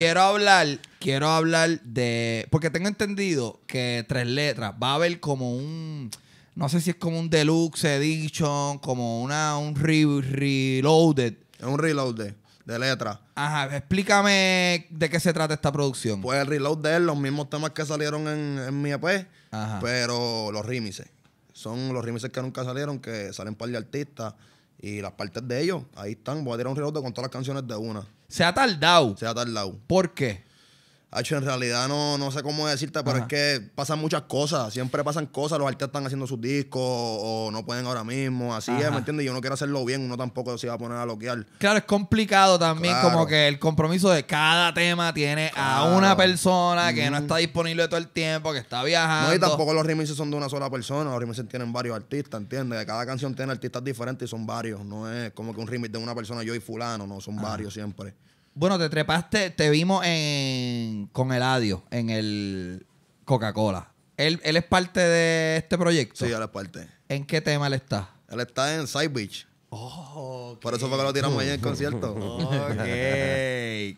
Quiero hablar, quiero hablar de. Porque tengo entendido que tres letras va a haber como un. No sé si es como un deluxe edition, como una, un reloaded. Es un reloaded de letras. Ajá, explícame de qué se trata esta producción. Pues el reload de los mismos temas que salieron en, mi EP, pero los remixes. Son los remixes que nunca salieron, que salen un par de artistas. Y las partes de ellos, ahí están. Voy a tirar un reloj con todas las canciones de una. Se ha tardado. Se ha tardado. ¿Por qué? en realidad no, no sé cómo decirte, pero es que pasan muchas cosas. Siempre pasan cosas. Los artistas están haciendo sus discos o no pueden ahora mismo. Así es, ¿me entiendes? Yo no quiero hacerlo bien. Uno tampoco se va a poner a loquear Claro, es complicado también como que el compromiso de cada tema tiene a una persona que no está disponible todo el tiempo, que está viajando. No, y tampoco los remixes son de una sola persona. Los remixes tienen varios artistas, ¿entiendes? Cada canción tiene artistas diferentes y son varios. No es como que un remix de una persona, yo y fulano. No, son varios siempre. Bueno, te trepaste, te vimos en, con el Adio, en el Coca-Cola. Él, es parte de este proyecto. Sí, él es parte. ¿En qué tema él está? Él está en Side Beach. Oh, Por eso fue que lo tiramos ahí en el concierto. Ok.